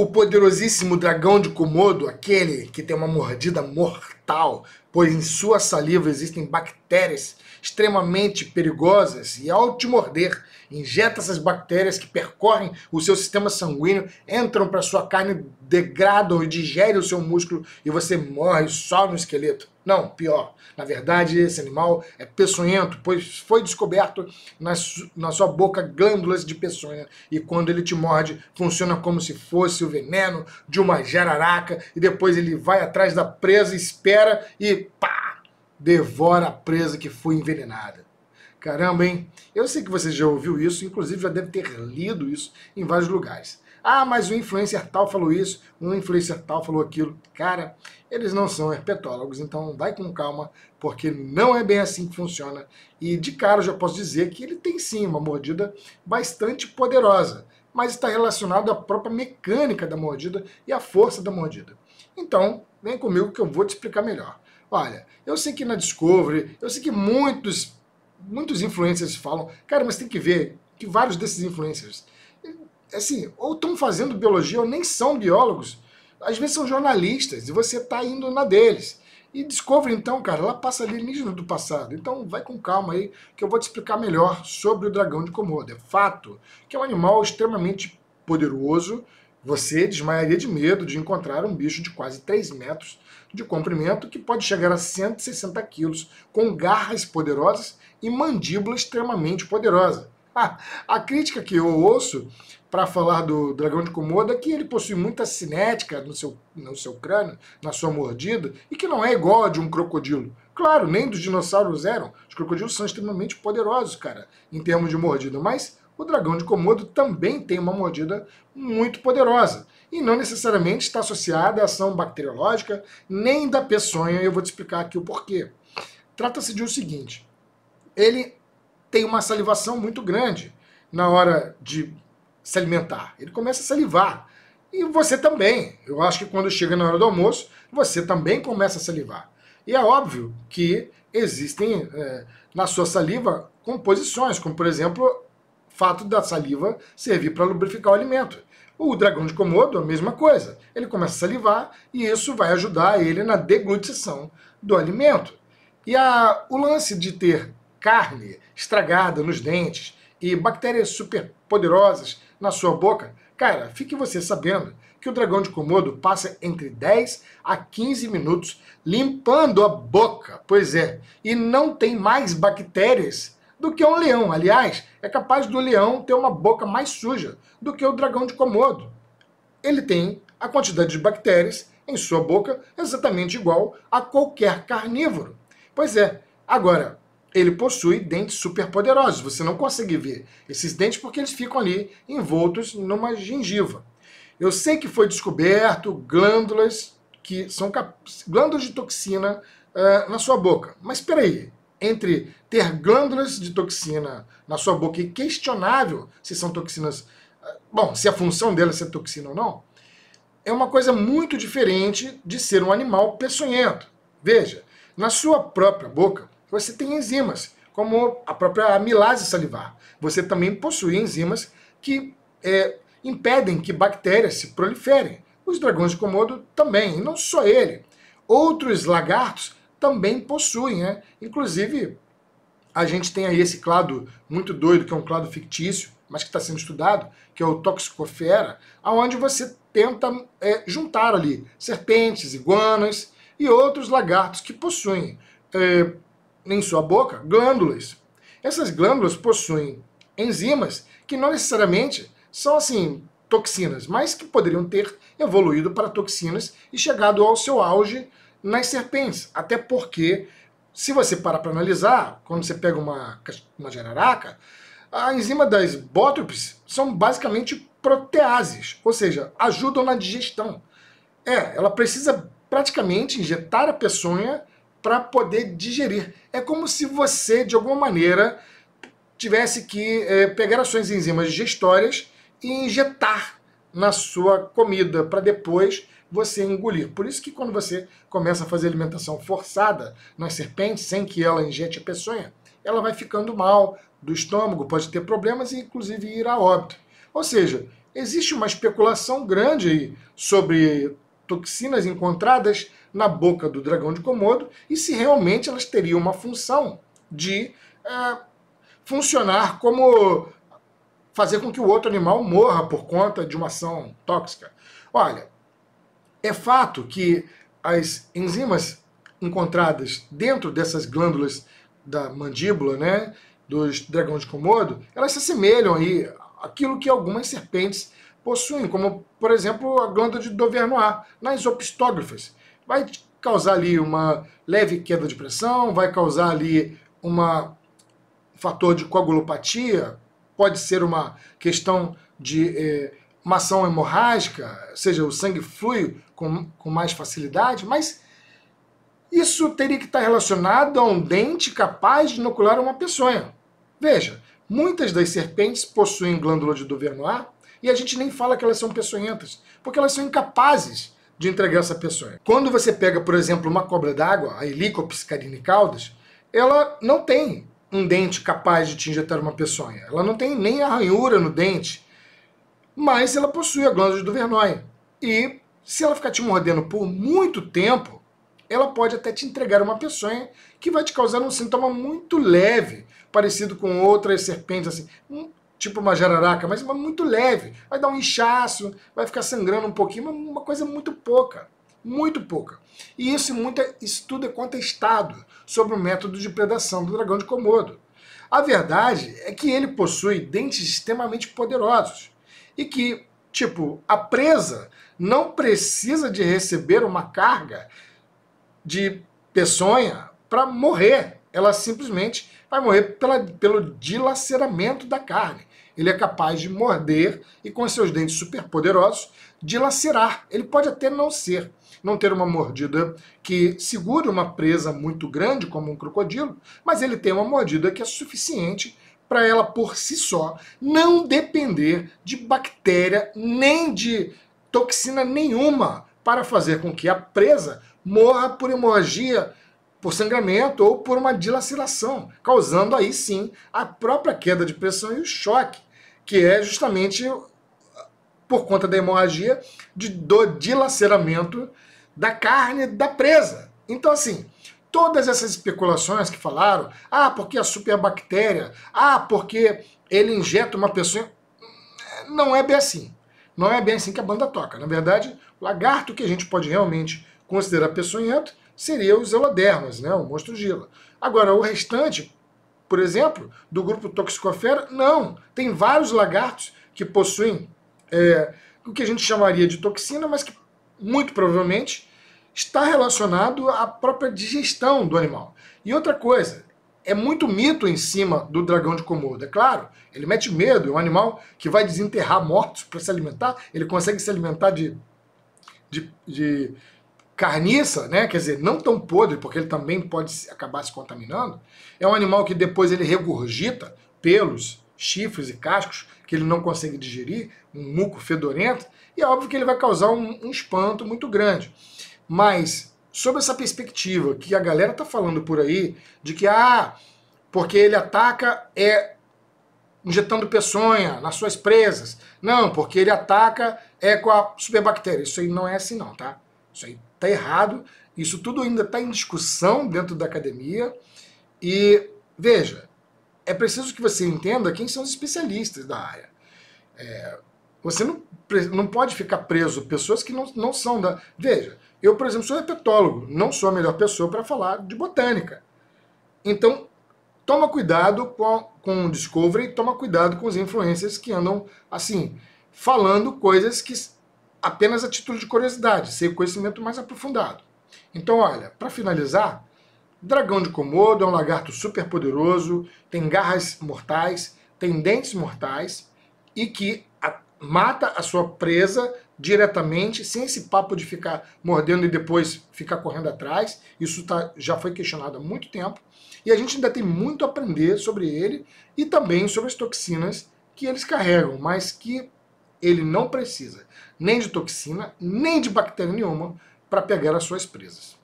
O poderosíssimo dragão de Komodo, aquele que tem uma mordida mortal, fatal, pois em sua saliva existem bactérias extremamente perigosas e ao te morder, injeta essas bactérias que percorrem o seu sistema sanguíneo, entram para sua carne, degradam e digerem o seu músculo e você morre só no esqueleto. Não, pior. Na verdade, esse animal é peçonhento, pois foi descoberto na, su na sua boca glândulas de peçonha e quando ele te morde, funciona como se fosse o veneno de uma jararaca e depois ele vai atrás da presa e espera e pá! Devora a presa que foi envenenada. Caramba, hein? Eu sei que você já ouviu isso, inclusive já deve ter lido isso em vários lugares. Ah, mas o influencer tal falou isso, um influencer tal falou aquilo. Cara, eles não são herpetólogos, então vai com calma, porque não é bem assim que funciona. E de cara eu já posso dizer que ele tem sim uma mordida bastante poderosa, mas está relacionado à própria mecânica da mordida e à força da mordida. Então, Vem comigo que eu vou te explicar melhor. Olha, eu sei que na Discovery, eu sei que muitos, muitos influencers falam, cara, mas tem que ver que vários desses influencers, assim, ou estão fazendo biologia ou nem são biólogos, às vezes são jornalistas e você está indo na deles. E Discovery, então, cara, ela passa ali do passado. Então vai com calma aí, que eu vou te explicar melhor sobre o dragão de Komodo. É fato que é um animal extremamente poderoso, você desmaiaria de medo de encontrar um bicho de quase 3 metros de comprimento que pode chegar a 160 quilos, com garras poderosas e mandíbula extremamente poderosa. Ah, a crítica que eu ouço para falar do dragão de Komodo é que ele possui muita cinética no seu, no seu crânio, na sua mordida, e que não é igual a de um crocodilo. Claro, nem dos dinossauros eram. Os crocodilos são extremamente poderosos, cara, em termos de mordida, mas o dragão de Komodo também tem uma mordida muito poderosa e não necessariamente está associada à ação bacteriológica nem da peçonha, eu vou te explicar aqui o porquê. Trata-se de o um seguinte, ele tem uma salivação muito grande na hora de se alimentar. Ele começa a salivar. E você também. Eu acho que quando chega na hora do almoço, você também começa a salivar. E é óbvio que existem é, na sua saliva composições, como por exemplo fato da saliva servir para lubrificar o alimento. O dragão de Komodo, a mesma coisa. Ele começa a salivar e isso vai ajudar ele na deglutição do alimento. E a, o lance de ter carne estragada nos dentes e bactérias super poderosas na sua boca, cara, fique você sabendo que o dragão de Komodo passa entre 10 a 15 minutos limpando a boca, pois é, e não tem mais bactérias do que um leão. Aliás, é capaz do leão ter uma boca mais suja do que o dragão de Komodo. Ele tem a quantidade de bactérias em sua boca exatamente igual a qualquer carnívoro. Pois é, agora, ele possui dentes superpoderosos. Você não consegue ver esses dentes porque eles ficam ali envoltos numa gengiva. Eu sei que foi descoberto glândulas que são glândulas de toxina uh, na sua boca. Mas espera aí, entre ter glândulas de toxina na sua boca e questionável se são toxinas, ah, bom, se a função delas é toxina ou não, é uma coisa muito diferente de ser um animal peçonhento. Veja, na sua própria boca você tem enzimas, como a própria amilase salivar. Você também possui enzimas que é, impedem que bactérias se proliferem. Os dragões de Komodo também, e não só ele. Outros lagartos também possuem, né? Inclusive, a gente tem aí esse clado muito doido, que é um clado fictício, mas que está sendo estudado, que é o toxicofera, aonde você tenta é, juntar ali serpentes, iguanas e outros lagartos que possuem é, em sua boca glândulas. Essas glândulas possuem enzimas que não necessariamente são assim toxinas, mas que poderiam ter evoluído para toxinas e chegado ao seu auge nas serpentes. Até porque, se você parar para analisar, quando você pega uma, uma jararaca, a enzima das bótropes são basicamente proteases, ou seja, ajudam na digestão. É, ela precisa praticamente injetar a peçonha para poder digerir. É como se você, de alguma maneira, tivesse que é, pegar as suas enzimas digestórias e injetar na sua comida para depois você engolir. Por isso que quando você começa a fazer alimentação forçada nas serpentes, sem que ela injete a peçonha, ela vai ficando mal do estômago, pode ter problemas e inclusive ir a óbito. Ou seja, existe uma especulação grande aí sobre toxinas encontradas na boca do dragão de Komodo e se realmente elas teriam uma função de é, funcionar como fazer com que o outro animal morra por conta de uma ação tóxica. Olha, é fato que as enzimas encontradas dentro dessas glândulas da mandíbula, né, dos dragões de Komodo, elas se assemelham aí àquilo que algumas serpentes possuem, como, por exemplo, a glândula de Dovernois, nas opistógrafas. Vai causar ali uma leve queda de pressão, vai causar ali uma fator de coagulopatia, pode ser uma questão de eh, uma ação hemorrágica, ou seja, o sangue flui com, com mais facilidade, mas isso teria que estar relacionado a um dente capaz de inocular uma peçonha. Veja, muitas das serpentes possuem glândula de Duvernois e a gente nem fala que elas são peçonhentas, porque elas são incapazes de entregar essa peçonha. Quando você pega, por exemplo, uma cobra d'água, a Helicopsis caudas, ela não tem um dente capaz de te injetar uma peçonha. Ela não tem nem a ranhura no dente, mas ela possui a glândula de Duvernoy. E se ela ficar te mordendo por muito tempo, ela pode até te entregar uma peçonha que vai te causar um sintoma muito leve, parecido com outras serpentes, assim, hum, tipo uma jararaca, mas muito leve. Vai dar um inchaço, vai ficar sangrando um pouquinho, mas uma coisa muito pouca. Muito pouca. E isso, muito, é, isso tudo é contestado sobre o método de predação do dragão de Komodo. A verdade é que ele possui dentes extremamente poderosos e que, tipo, a presa não precisa de receber uma carga de peçonha para morrer. Ela simplesmente vai morrer pela, pelo dilaceramento da carne. Ele é capaz de morder e com seus dentes superpoderosos dilacerar. Ele pode até não ser, não ter uma mordida que segure uma presa muito grande como um crocodilo, mas ele tem uma mordida que é suficiente para ela por si só não depender de bactéria nem de toxina nenhuma para fazer com que a presa morra por hemorragia, por sangramento ou por uma dilaceração, causando aí sim a própria queda de pressão e o choque, que é justamente uh, por conta da hemorragia de, do dilaceramento da carne da presa. Então, assim, todas essas especulações que falaram, ah, porque a superbactéria, ah, porque ele injeta uma pessoa. Hum, não é bem assim não é bem assim que a banda toca. Na verdade, o lagarto que a gente pode realmente considerar peçonhento seria os elodermas, né, o monstro Gila. Agora, o restante, por exemplo, do grupo Toxicofera, não. Tem vários lagartos que possuem é, o que a gente chamaria de toxina, mas que muito provavelmente está relacionado à própria digestão do animal. E outra coisa, é muito mito em cima do dragão de Komodo. É claro, ele mete medo, é um animal que vai desenterrar mortos para se alimentar, ele consegue se alimentar de, de, de, carniça, né? quer dizer, não tão podre, porque ele também pode acabar se contaminando. É um animal que depois ele regurgita pelos, chifres e cascos que ele não consegue digerir, um muco fedorento, e é óbvio que ele vai causar um, um espanto muito grande. Mas sobre essa perspectiva que a galera tá falando por aí de que ah, porque ele ataca é injetando peçonha nas suas presas. Não, porque ele ataca é com a superbactéria. Isso aí não é assim não, tá? Isso aí tá errado. Isso tudo ainda está em discussão dentro da academia. E veja, é preciso que você entenda quem são os especialistas da área. É, você não, não pode ficar preso pessoas que não, não são da. Veja, eu, por exemplo, sou herpetólogo, não sou a melhor pessoa para falar de botânica. Então, toma cuidado com, com o Discovery, toma cuidado com os influencers que andam, assim, falando coisas que apenas a título de curiosidade, sem conhecimento mais aprofundado. Então, olha, para finalizar, dragão de Komodo é um lagarto super poderoso, tem garras mortais, tem dentes mortais e que mata a sua presa diretamente, sem esse papo de ficar mordendo e depois ficar correndo atrás. Isso tá, já foi questionado há muito tempo. E a gente ainda tem muito a aprender sobre ele e também sobre as toxinas que eles carregam, mas que ele não precisa nem de toxina, nem de bactéria nenhuma para pegar as suas presas.